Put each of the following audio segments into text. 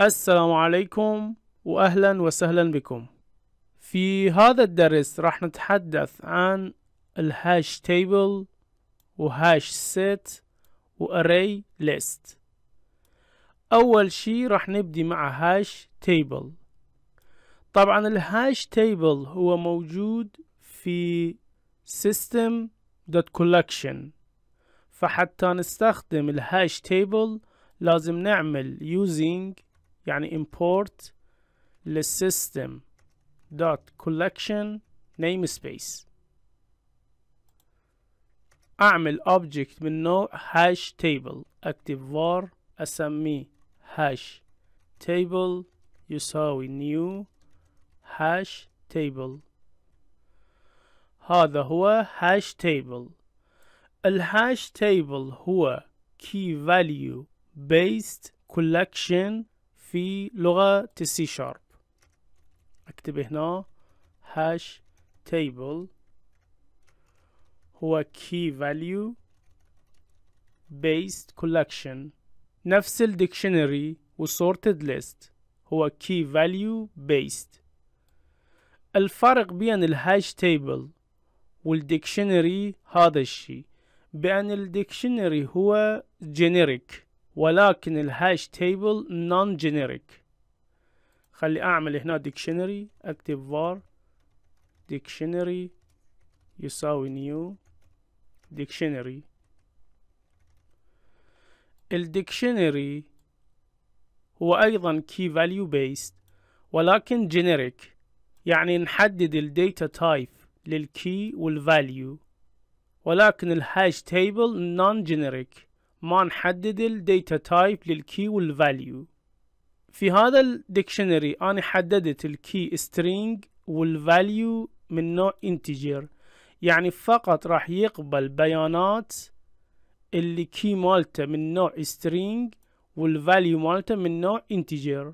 السلام عليكم واهلا وسهلا بكم في هذا الدرس راح نتحدث عن الهاش تيبل وهاش set واري list اول شي راح نبدي مع هاش تيبل طبعا الهاش تيبل هو موجود في system.collection فحتى نستخدم الهاش تيبل لازم نعمل using يعني import للسيستم dot collection namespace اعمل object من نوع hash table اكتب var اسميه hash table يساوي new hash table هذا هو hash table الهاش table هو key value based collection في لغة السي شارب اكتب هنا هاش تيبل هو key value based collection نفس الديكشنري وسورتد list هو key value based الفرق بين الهاش تيبل والديكشنري هذا الشيء بأن الديكشنري هو generic ولكن الهاش تيبل نون جينيريك خلي اعمل هنا ديكشنري اكتب var ديكشنري يساوي نيو ديكشنري الديكشنري هو ايضا كي فاليو بيست ولكن جينيريك يعني نحدد الديتا تايب للكي والفاليو ولكن الهاش تيبل نون جينيريك ما نحدد الديتا key للكي value في هذا dictionary أنا حددت key string والـ value من نوع integer يعني فقط راح يقبل بيانات اللي key مالته من نوع string والـ value مالته من نوع integer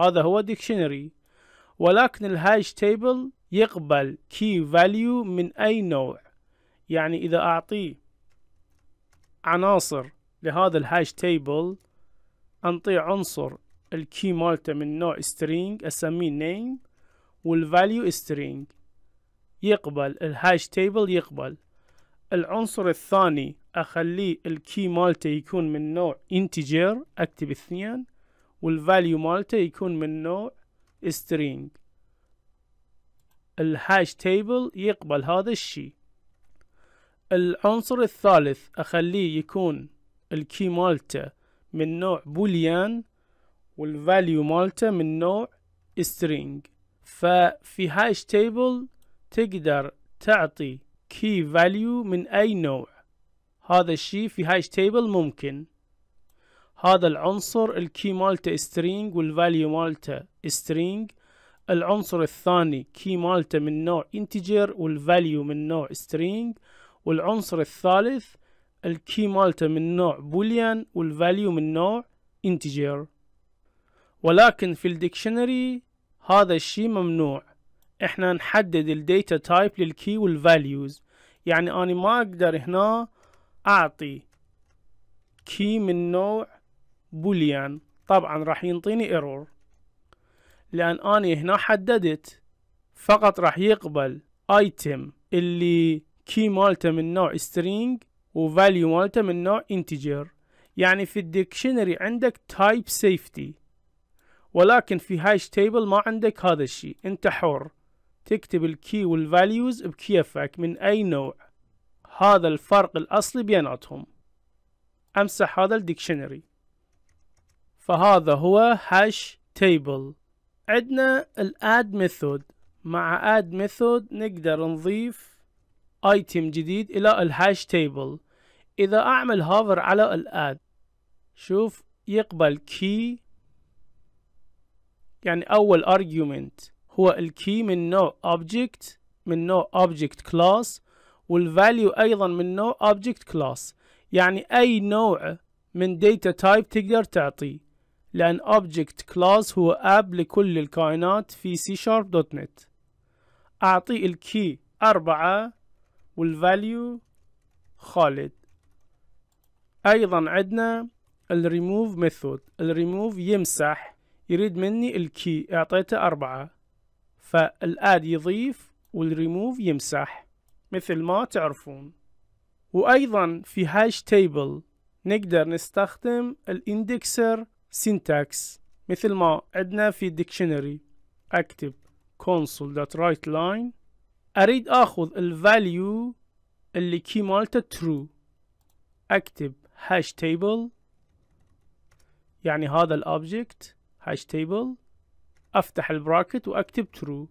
هذا هو dictionary ولكن hash table يقبل key value من اي نوع يعني اذا اعطيه عناصر لهذا الهاش تيبل انطي عنصر الكي مالته من نوع string اسميه name والفاليو string يقبل الهاش تيبل يقبل العنصر الثاني اخليه الكي مالته يكون من نوع integer اكتب اثنين والفاليو مالته يكون من نوع string الهاش تيبل يقبل هذا الشي العنصر الثالث اخليه يكون الكي مالته من نوع بوليان والفاليو مالته من نوع string ففي هاش تيبل تقدر تعطي كي فاليو من اي نوع هذا الشيء في هاش تيبل ممكن هذا العنصر الكي مالته string والفاليو مالته string العنصر الثاني كي مالته من نوع integer والفاليو من نوع string والعنصر الثالث الكي مالته من نوع بوليان والفاليو من نوع انتجير ولكن في الديكشنري هذا الشي ممنوع احنا نحدد الديتا تايب للكي والفاليوز يعني انا ما اقدر هنا اعطي كي من نوع بوليان طبعا راح ينطيني ايرور لان اني هنا حددت فقط راح يقبل ايتم اللي كي مالته من نوع string وفاليو مالته من نوع انتجر يعني في الديكشنري عندك تايب سيفتي ولكن في هاش تيبل ما عندك هذا الشيء انت حر تكتب الكي والفاليوز بكيفك من اي نوع هذا الفرق الاصلي بيناتهم امسح هذا الديكشنري فهذا هو هاش تيبل عندنا الاد ميثود مع اد ميثود نقدر نضيف ايتم جديد الى الهاش تيبل اذا اعمل هوفر على الاد شوف يقبل كي يعني اول argument هو الكي من نوع object من نوع object class والفاليو ايضا من نوع object class يعني اي نوع من data type تقدر تعطيه لأن object class هو اب لكل الكائنات في c sharp.net اعطي الكي أربعة والفاليو خالد ايضا عندنا الريموف ميثود الريموف يمسح يريد مني الكي اعطيته اربعة فالاد يضيف والريموف يمسح مثل ما تعرفون وايضا في هاش تيبل نقدر نستخدم الاندكسر syntax مثل ما عندنا في dictionary اكتب console.writeLine اريد اخذ الفاليو اللي كي مالته ترو اكتب هاش تيبل يعني هذا الاوبجكت هاش تيبل افتح البراكت واكتب ترو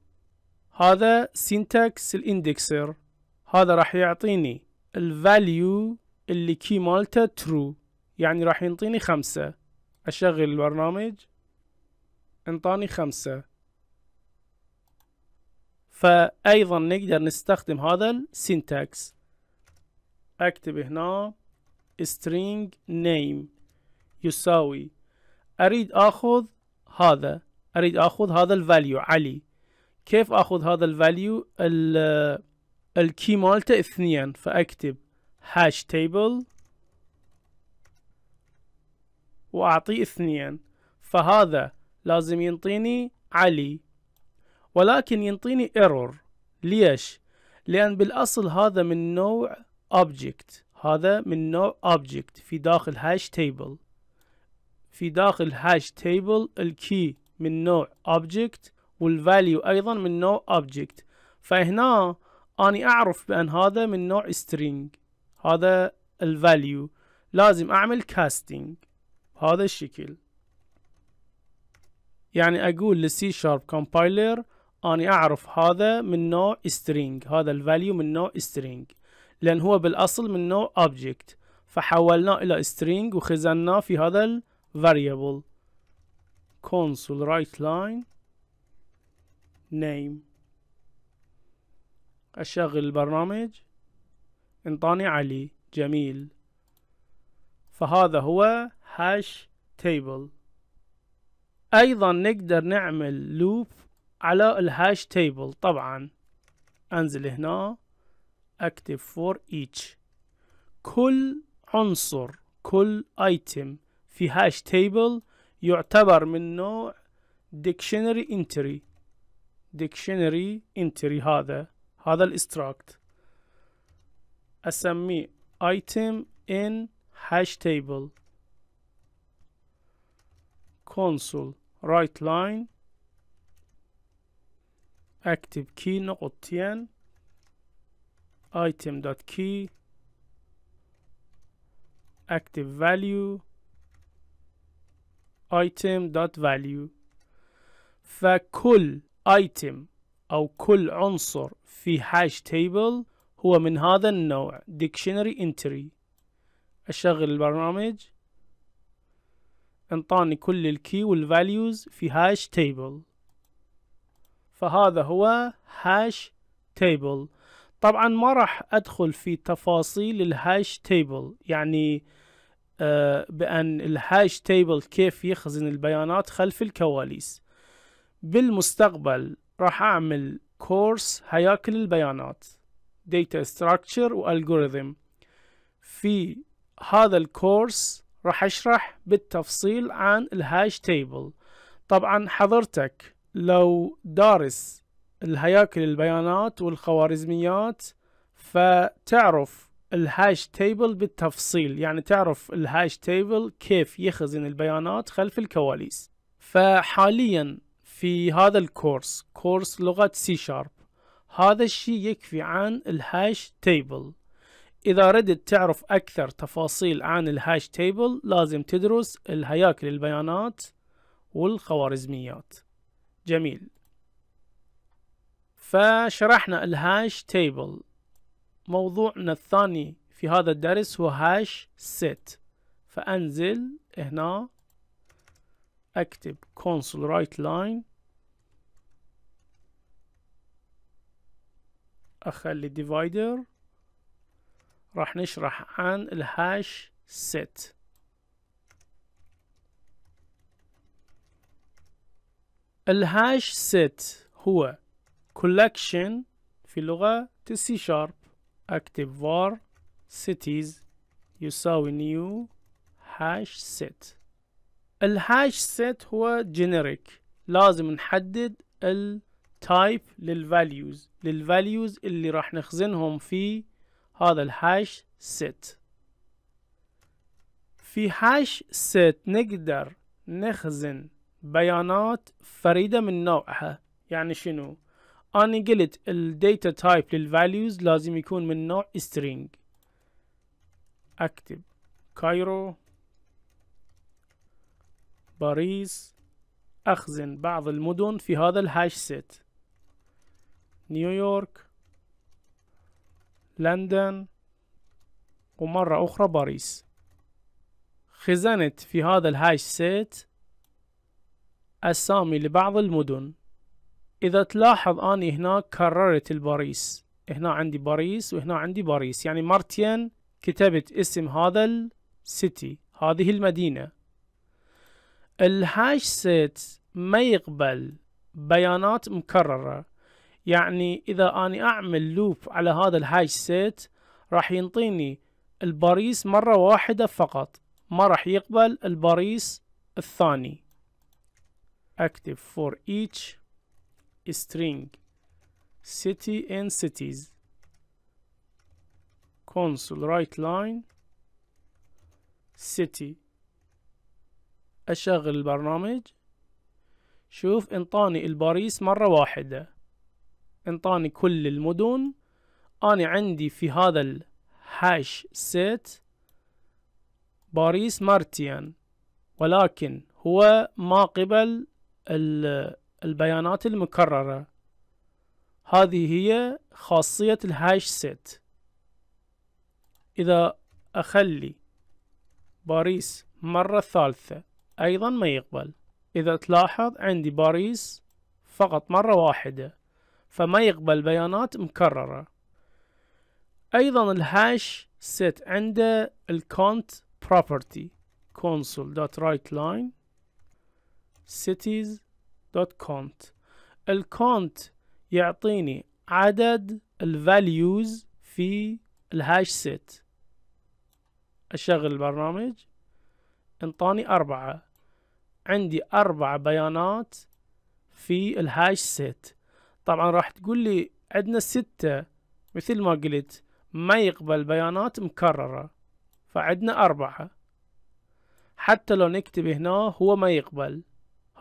هذا سينتاكس الاندكسر هذا راح يعطيني الفاليو اللي كي مالته ترو يعني راح ينطيني خمسة اشغل البرنامج انطاني خمسة فأيضا نقدر نستخدم هذا السينتاكس أكتب هنا string name يساوي أريد أخذ هذا أريد أخذ هذا الفاليو علي كيف أخذ هذا الفاليو الكي مالته اثنين فأكتب hash table وأعطيه اثنين فهذا لازم ينطيني علي ولكن ينطيني ايرور ليش؟ لأن بالأصل هذا من نوع object هذا من نوع object في داخل هاش تيبل في داخل هاش تيبل الكي من نوع object والفاليو أيضا من نوع object فهنا أني أعرف بأن هذا من نوع string هذا الفاليو لازم أعمل casting بهذا الشكل يعني أقول للسي شارب compiler أني أعرف هذا من نوع string هذا الفاليو من نوع string لأن هو بالأصل من نوع object فحولناه إلى string وخزناه في هذا ال variable console write line name أشغل البرنامج انطاني علي جميل فهذا هو hash table أيضا نقدر نعمل loop على الهاش تيبل طبعا انزل هنا اكتب فور ايتش كل عنصر كل ايتم في هاش تيبل يعتبر من نوع ديكشنري انتري ديكشنري انتري هذا هذا الاستراكت اسميه ايتم ان هاش تيبل كونسول رايت لاين active key نقطتين item.key active value item.value فكل item او كل عنصر في hash table هو من هذا النوع ديكشنري انتري اشغل البرنامج انطاني كل الكي والفاليوز في هاش table فهذا هو هاش تيبل طبعا ما راح ادخل في تفاصيل الهاش تيبل يعني آه، بأن الهاش تيبل كيف يخزن البيانات خلف الكواليس بالمستقبل راح أعمل كورس هياكل البيانات Data Structure و Algorithm في هذا الكورس راح أشرح بالتفصيل عن الهاش تيبل طبعا حضرتك لو دارس الهياكل البيانات والخوارزميات فتعرف الهاش تيبل بالتفصيل يعني تعرف الهاش تيبل كيف يخزن البيانات خلف الكواليس فحاليا في هذا الكورس كورس لغة سي شارب هذا الشيء يكفي عن الهاش تيبل إذا ردت تعرف أكثر تفاصيل عن الهاش تيبل لازم تدرس الهياكل البيانات والخوارزميات جميل فشرحنا الهاش تيبل موضوعنا الثاني في هذا الدرس هو هاش set فأنزل هنا أكتب console write line أخلي divider راح نشرح عن الهاش set الهاش ست هو collection في لغة السي شارب active var cities يساوي new hash set الهاش set هو generic لازم نحدد values للفاليوز للفاليوز اللي راح نخزنهم في هذا الهاش set في هاش set نقدر نخزن بيانات فريدة من نوعها يعني شنو أنا قلت الـ data type للـ values لازم يكون من نوع string أكتب كايرو باريس أخزن بعض المدن في هذا الهاش سيت نيويورك لندن ومرة أخرى باريس خزنت في هذا الهاش سيت أسامي لبعض المدن إذا تلاحظ أني هنا كررت الباريس هنا عندي باريس وهنا عندي باريس يعني مرتين كتبت اسم هذا السيتي هذه المدينة الهاش سيت ما يقبل بيانات مكررة يعني إذا أنا أعمل لوب على هذا الهاش سيت راح ينطيني الباريس مرة واحدة فقط ما راح يقبل الباريس الثاني active for each string city and cities console right line city اشغل البرنامج شوف انطاني الباريس مرة واحدة انطاني كل المدن انا عندي في هذا الهاش سيت باريس مرتين ولكن هو ما قبل البيانات المكررة هذه هي خاصية الهاش سيت إذا أخلي باريس مرة ثالثة أيضا ما يقبل إذا تلاحظ عندي باريس فقط مرة واحدة فما يقبل بيانات مكررة أيضا الهاش سيت عنده الكونت بروبرتي console.writeLine cities دوت كونت الكونت يعطيني عدد الفاليوز في الهاش سيت أشغل البرنامج انطاني أربعة عندي أربع بيانات في الهاش سيت طبعا راح تقول لي عندنا ستة مثل ما قلت ما يقبل بيانات مكررة فعندنا أربعة حتى لو نكتب هنا هو ما يقبل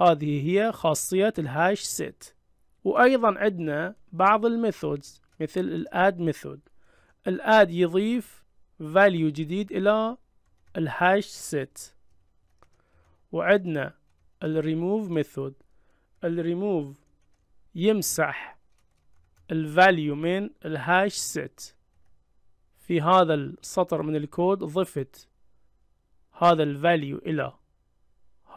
هذه هي خاصية الهاش سيت وأيضا عندنا بعض الميثودز مثل الاد ميثود الاد يضيف فاليو جديد إلى الهاش سيت وعندنا الريموف ميثود الريموف يمسح الفاليو من الهاش سيت في هذا السطر من الكود ضفت هذا الفاليو إلى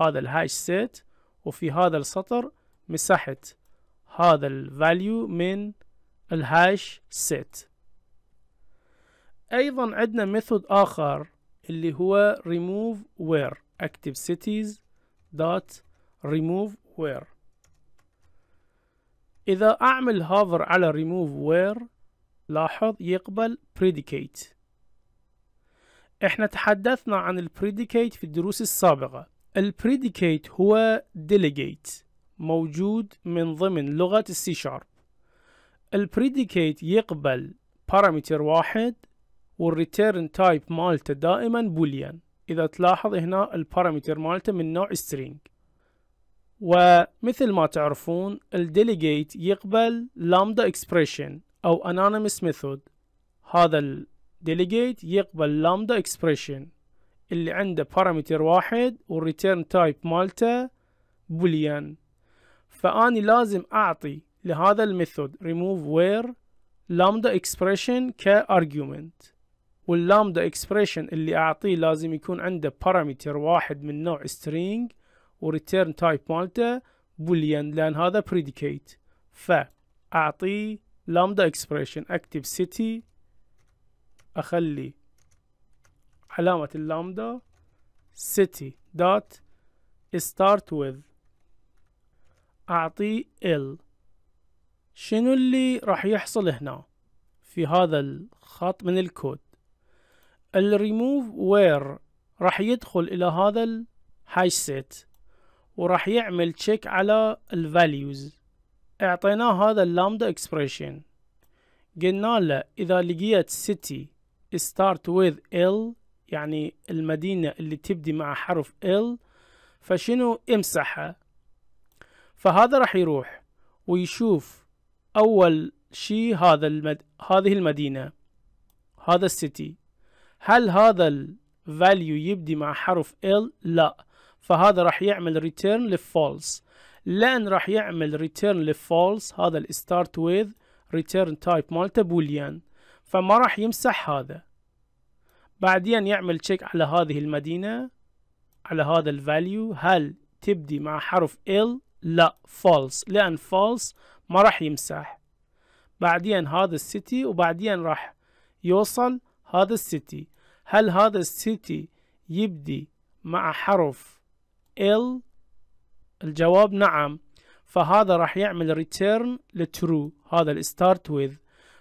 هذا الهاش سيت وفي هذا السطر مسحت هذا الفاليو من الهاش set ايضا عندنا ميثود اخر اللي هو remove where active cities dot remove where اذا اعمل هافر على remove where لاحظ يقبل predicate احنا تحدثنا عن البريديكيت في الدروس السابقة البريديكيت هو delegate موجود من ضمن لغة السي شارب البريديكيت يقبل بارامتر واحد والريتيرن تايب مالته دائما بوليان اذا تلاحظ هنا البارامتر مالته من نوع string ومثل ما تعرفون الديليجيت يقبل لامدا اكسبريشن او انونيمس ميثود هذا الديليجيت يقبل لامدا اكسبريشن اللي عنده بارامتر واحد والريتيرن تايب مالته بوليان فاني لازم اعطي لهذا الميثود ريموف وير لامدا expression كارجيومنت واللامدا expression اللي اعطيه لازم يكون عنده بارامتر واحد من نوع string وريتيرن تايب مالته بوليان لان هذا predicate فاعطيه لامدا expression اكتب city اخلي علامة اللامدا city dot start with أعطيه ال شنو اللي راح يحصل هنا في هذا الخط من الكود الريموف وير راح يدخل إلى هذا الهاش سيت وراح يعمل تشيك على الفاليوز اعطيناه هذا اللامدا اكسبريشن قلنا له اذا لقيت city start with l يعني المدينة اللي تبدي مع حرف ال فشنو امسحها فهذا راح يروح ويشوف أول شي هذا المد... هذه المدينة هذا السيتي هل هذا الفاليو يبدي مع حرف ال لا فهذا راح يعمل ريتيرن لفولس لان راح يعمل ريتيرن لفولس هذا الستارت ويذ ريتيرن تايب مالته بوليان فما راح يمسح هذا بعدين يعمل تشيك على هذه المدينة على هذا الفاليو هل تبدي مع حرف L لا false لأن false ما راح يمسح بعدين هذا السيتي وبعدين راح يوصل هذا السيتي هل هذا السيتي يبدي مع حرف L الجواب نعم فهذا راح يعمل return لترو هذا الستارت with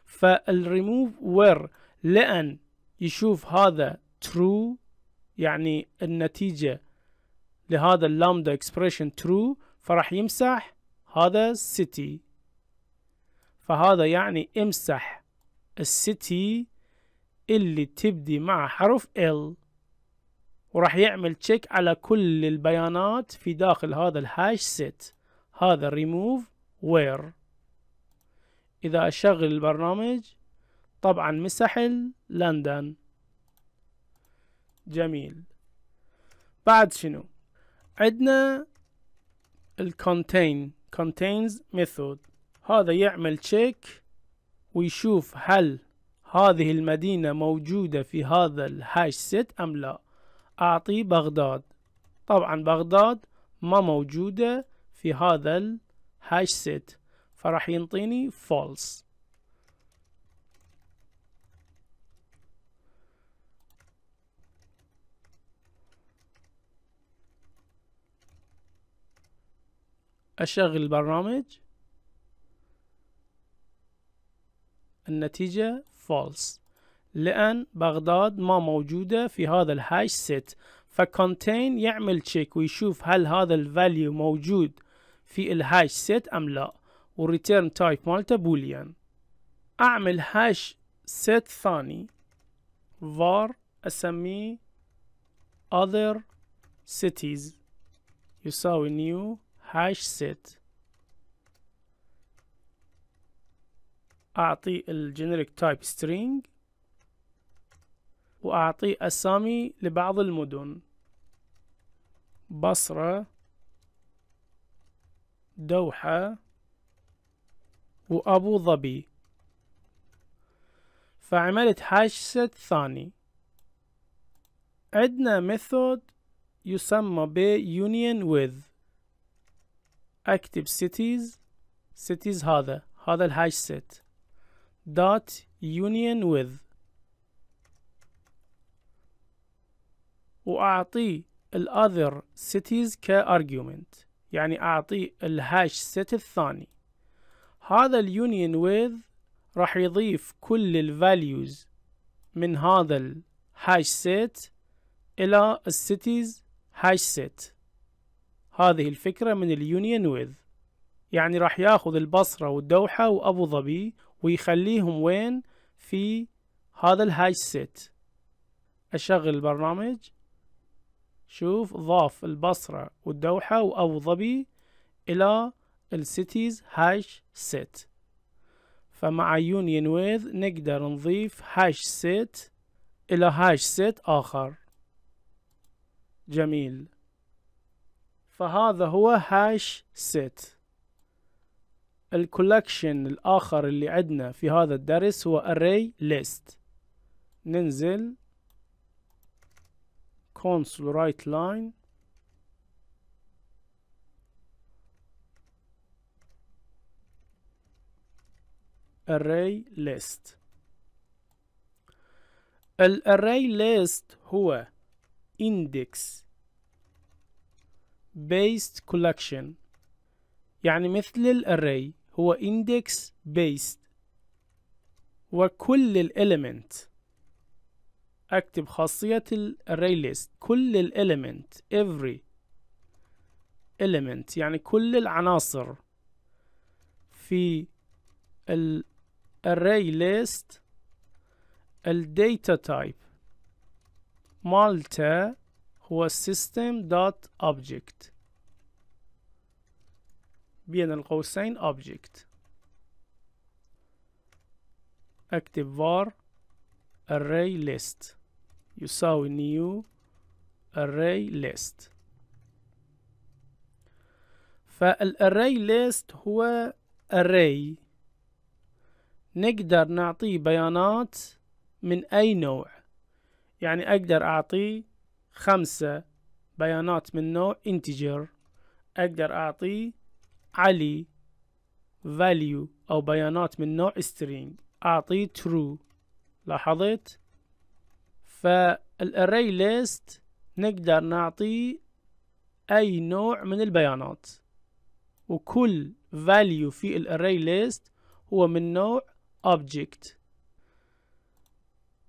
فالريموف وير لأن يشوف هذا ترو يعني النتيجة لهذا اللامدا اكسبريشن ترو فراح يمسح هذا سيتي فهذا يعني امسح السيتي اللي تبدي مع حرف L وراح يعمل تشيك على كل البيانات في داخل هذا الهاش set هذا remove where إذا أشغل البرنامج طبعا مسح لندن جميل بعد شنو عندنا الكونتين contains method هذا يعمل تشيك ويشوف هل هذه المدينة موجودة في هذا الهاش ست أم لا أعطي بغداد طبعا بغداد ما موجودة في هذا الهاش ست فراح ينطيني false أشغل البرنامج النتيجة false لأن بغداد ما موجودة في هذا الهاش سيت فكونتين يعمل تشيك ويشوف هل هذا الفاليو موجود في الهاش سيت أم لا وريتيرن تايب مالته بوليان أعمل هاش سيت ثاني var أسميه other cities يساوي new هاش سيت أعطي الجنريك تايب string وأعطي أسامي لبعض المدن بصرة دوحة وأبو ظبي فعملت هاش سيت ثاني عندنا ميثود يسمى بـ union with اكتب cities cities هذا هذا الهاش set dot union with وأعطيه الأذر cities كارجيومنت يعني أعطيه الهاش set الثاني هذا اليونيون with راح يضيف كل الفاليوز من هذا الهاش set إلى السيتيز هاش set هذه الفكرة من اليونيون ويذ يعني راح ياخذ البصرة والدوحة وأبو ظبي ويخليهم وين في هذا الهاش سيت أشغل البرنامج شوف ضاف البصرة والدوحة وأبو ظبي إلى السيتيز هاش سيت فمع يونيون ويذ نقدر نضيف هاش سيت إلى هاش سيت آخر جميل فهذا هو هاش سيت الكولكشن الآخر اللي عندنا في هذا الدرس هو array list ننزل console write line array list الاري list هو index based collection يعني مثل الارray هو index based وكل الاليمنت اكتب خاصية الارray list كل الاليمنت every element يعني كل العناصر في الارray list الداتا تايب مالتا هو system.object object بين القوسين object اكتب var array list يساوي new array list فالarray list هو array نقدر نعطيه بيانات من اي نوع يعني اقدر اعطيه خمسة بيانات من نوع integer أقدر أعطيه علي value أو بيانات من نوع string أعطيه true لاحظت فالarray list نقدر نعطيه أي نوع من البيانات وكل value في الarray list هو من نوع object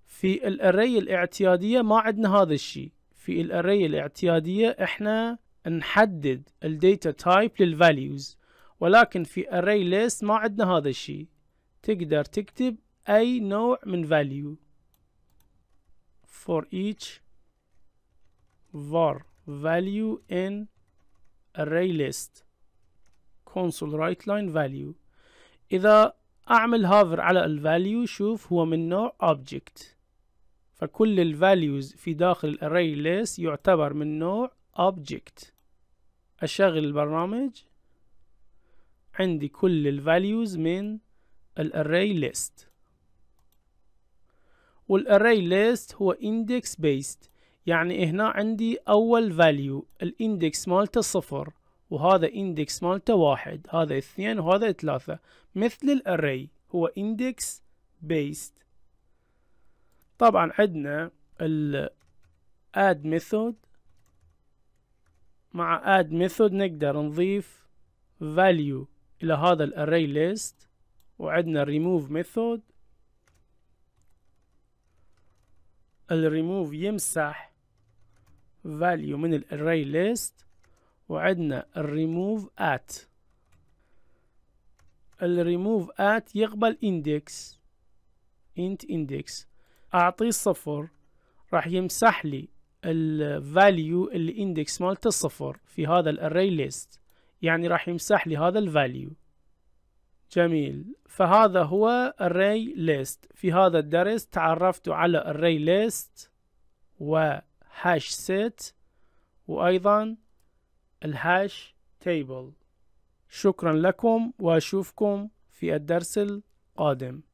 في الاري الاعتيادية ما عندنا هذا الشيء في الاري الاعتيادية احنا نحدد الداتا تايب للفاليوز ولكن في array list ما عندنا هذا الشيء تقدر تكتب اي نوع من value for each var value in array list console write line value اذا اعمل هافر على الفاليو شوف هو من نوع object فكل الفاليوز في داخل الارray list يعتبر من نوع object اشغل البرنامج عندي كل الفاليوز من الارray list والارray list هو index based يعني هنا عندي اول فاليو الاندكس مالته صفر وهذا اندكس مالته واحد هذا اثنين وهذا ثلاثة مثل الاري هو اندكس بيست طبعا عندنا ال add method مع add method نقدر نضيف value إلى هذا ال array list وعندنا remove method ال remove يمسح value من ال array list وعندنا ال remove at ال remove at يقبل index int index اعطيه صفر راح يمسح لي الفاليو الاندكس مالته صفر في هذا الاري ليست يعني راح يمسح لي هذا الفاليو جميل فهذا هو array list في هذا الدرس تعرفت على array list وهاش set وأيضا الهاش table شكرا لكم وأشوفكم في الدرس القادم